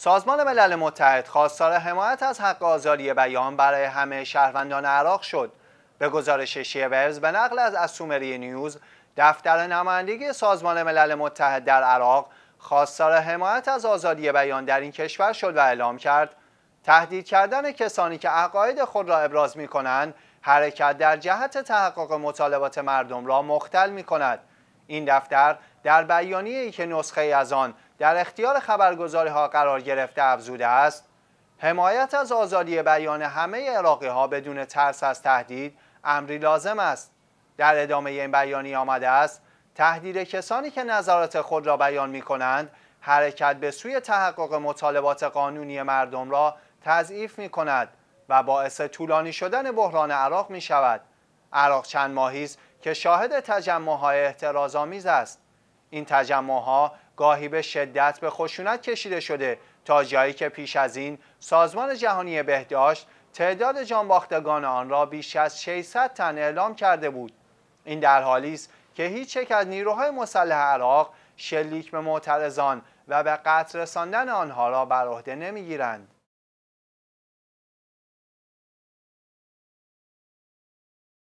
سازمان ملل متحد خواستار حمایت از حق آزادی بیان برای همه شهروندان عراق شد. به گزارش شیورز به نقل از اسومری نیوز، دفتر نمایندگی سازمان ملل متحد در عراق خواستار حمایت از آزادی بیان در این کشور شد و اعلام کرد تهدید کردن کسانی که عقاید خود را ابراز می کنند حرکت در جهت تحقق مطالبات مردم را مختل می کند. این دفتر در ای که نسخه از آن در اختیار خبرگزاری ها قرار گرفته افزوده است حمایت از آزادی بیان همه عراقی ها بدون ترس از تهدید امری لازم است در ادامه این بیانیه آمده است تهدید کسانی که نظرات خود را بیان می کنند حرکت به سوی تحقق مطالبات قانونی مردم را تضعیف می کند و باعث طولانی شدن بحران عراق می شود عراق چند ماهی است که شاهد تجمعهای آمیز است این ها گاهی به شدت به خشونت کشیده شده تا جایی که پیش از این سازمان جهانی بهداشت تعداد جانباختگان آن را بیش از 600 تن اعلام کرده بود این در حالی است که هیچ یک از نیروهای مسلح عراق شلیک به معترضان و به قتل رساندن آنها را بر عهده نمیگیرند